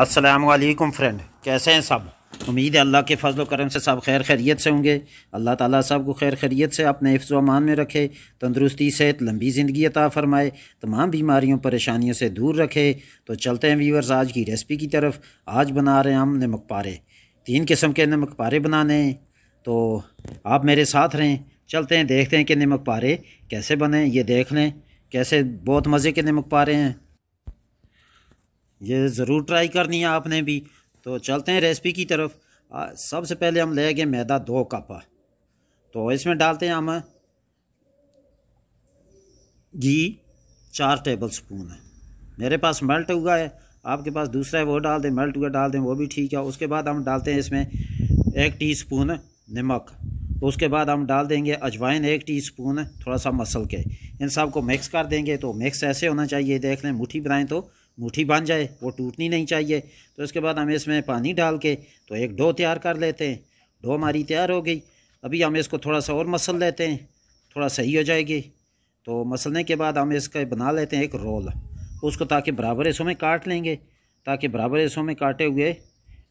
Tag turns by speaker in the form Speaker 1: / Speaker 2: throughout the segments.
Speaker 1: असलकम फ्रेंड कैसे हैं सब उम्मीद है अल्लाह के फजल करम से सब खैर खैरियत से होंगे अल्लाह ताला सब को खैर खैरियत से अपने हिफ्ज़ अमान में रखे तंदरुस्ती सेहत लंबी ज़िंदगी अता फ़रमाए तमाम बीमारियों परेशानियों से दूर रखे तो चलते हैं वीवर्स आज की रेसिपी की तरफ आज बना रहे हैं हम नमक पारे तीन किस्म के नमक पारे बनाने हैं तो आप मेरे साथ रहें चलते हैं देखते हैं कि नमक पारे कैसे बने ये देख लें कैसे बहुत मज़े के नमक पारे हैं ये ज़रूर ट्राई करनी है आपने भी तो चलते हैं रेसिपी की तरफ सबसे पहले हम लेंगे मैदा दो कप तो इसमें डालते हैं हम घी चार टेबल स्पून मेरे पास मेल्ट हुआ है आपके पास दूसरा है वो डाल दें मेल्ट हुआ डाल दें वो भी ठीक है उसके बाद हम डालते हैं इसमें एक टीस्पून नमक तो उसके बाद हम डाल देंगे अजवाइन एक टीस्पून थोड़ा सा मसल के इन सब को मिक्स कर देंगे तो मिक्स ऐसे होना चाहिए देख लें मुठ्ठी बनाएं तो मुट्ठी बन जाए वो टूटनी नहीं चाहिए तो इसके बाद हम इसमें पानी डाल के तो एक डो तैयार कर लेते हैं डो हमारी तैयार हो गई अभी हम इसको थोड़ा सा और मसल लेते हैं थोड़ा सही हो जाएगी तो मसलने के बाद हम इसका बना लेते हैं एक रोल उसको ताकि बराबर हिस्सों में काट लेंगे ताकि बराबर हिस्सों में काटे हुए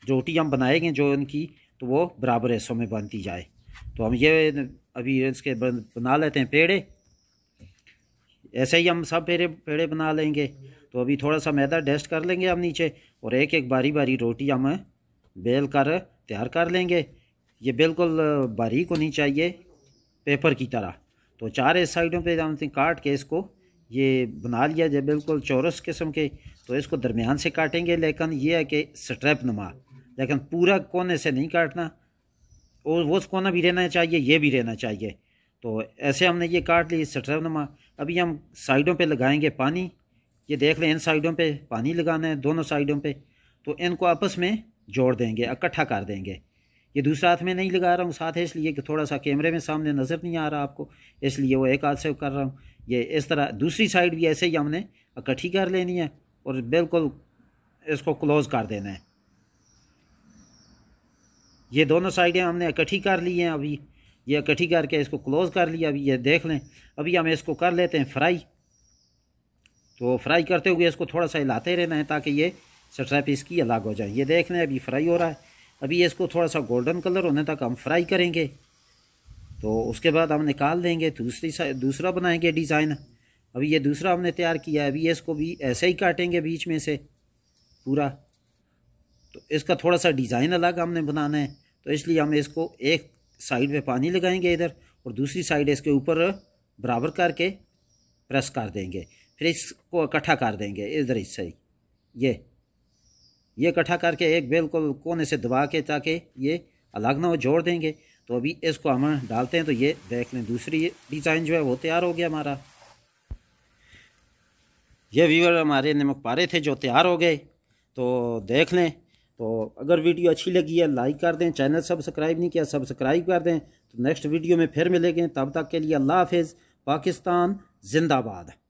Speaker 1: रोटी हम बनाएंगे जो उनकी तो वो बराबर हिस्सों में बनती जाए तो हम ये अभी इसके बना लेते हैं पेड़े ऐसे ही हम सब पेड़े पेड़े बना लेंगे तो अभी थोड़ा सा मैदा डस्ट कर लेंगे हम नीचे और एक एक बारी बारी रोटी हम बेल कर तैयार कर लेंगे ये बिल्कुल बारीक होनी चाहिए पेपर की तरह तो चार साइडों पे हम काट के इसको ये बना लिया जाए बिल्कुल चौरस किस्म के तो इसको दरमियान से काटेंगे लेकिन ये है कि स्ट्रैप नुमा लेकिन पूरा कोने से नहीं काटना और वो कोना भी रहना चाहिए ये भी रहना चाहिए तो ऐसे हमने ये काट ली स्ट्रैप नुमा अभी हम साइडों पे लगाएंगे पानी ये देख लें इन साइडों पे पानी लगाना है दोनों साइडों पे तो इनको आपस में जोड़ देंगे इकट्ठा कर देंगे ये दूसरा हाथ में नहीं लगा रहा हूँ साथ है इसलिए कि थोड़ा सा कैमरे में सामने नज़र नहीं आ रहा आपको इसलिए वो एक हाथ से कर रहा हूँ ये इस तरह दूसरी साइड भी ऐसे ही हमने इकट्ठी कर लेनी है और बिल्कुल इसको क्लोज़ कर देना है ये दोनों साइडें हमने इकट्ठी कर ली हैं अभी ये इकट्ठी करके इसको क्लोज़ कर लिया अभी ये देख लें अभी हम इसको कर लेते हैं फ्राई तो फ्राई करते हुए इसको थोड़ा सा हिलाते रहना है ताकि ये सट्सा पीस की अलग हो जाए ये देख लें अभी फ्राई हो रहा है अभी इसको थोड़ा सा गोल्डन कलर होने तक हम फ्राई करेंगे तो उसके बाद हम निकाल देंगे दूसरी दूसरा बनाएंगे डिज़ाइन अभी ये दूसरा हमने तैयार किया है अभी इसको भी ऐसे ही काटेंगे बीच में से पूरा तो इसका थोड़ा सा डिज़ाइन अलग हमने बनाना है तो इसलिए हम इसको एक साइड पे पानी लगाएंगे इधर और दूसरी साइड इसके ऊपर बराबर करके प्रेस कर देंगे फिर इसको इकट्ठा कर देंगे इधर इससे ही ये ये इकट्ठा करके एक बेल को कोने से दबा के ताकि ये अलग ना हो जोड़ देंगे तो अभी इसको हम डालते हैं तो ये देख लें दूसरी डिज़ाइन जो है वो तैयार हो गया हमारा ये व्यूअर हमारे नमक पारे थे जो तैयार हो गए तो देख लें तो अगर वीडियो अच्छी लगी है लाइक कर दें चैनल सब्सक्राइब नहीं किया सब्सक्राइब कर दें तो नेक्स्ट वीडियो में फिर मिलेंगे तब तक के लिए अल्लाह हाफिज़ पाकिस्तान जिंदाबाद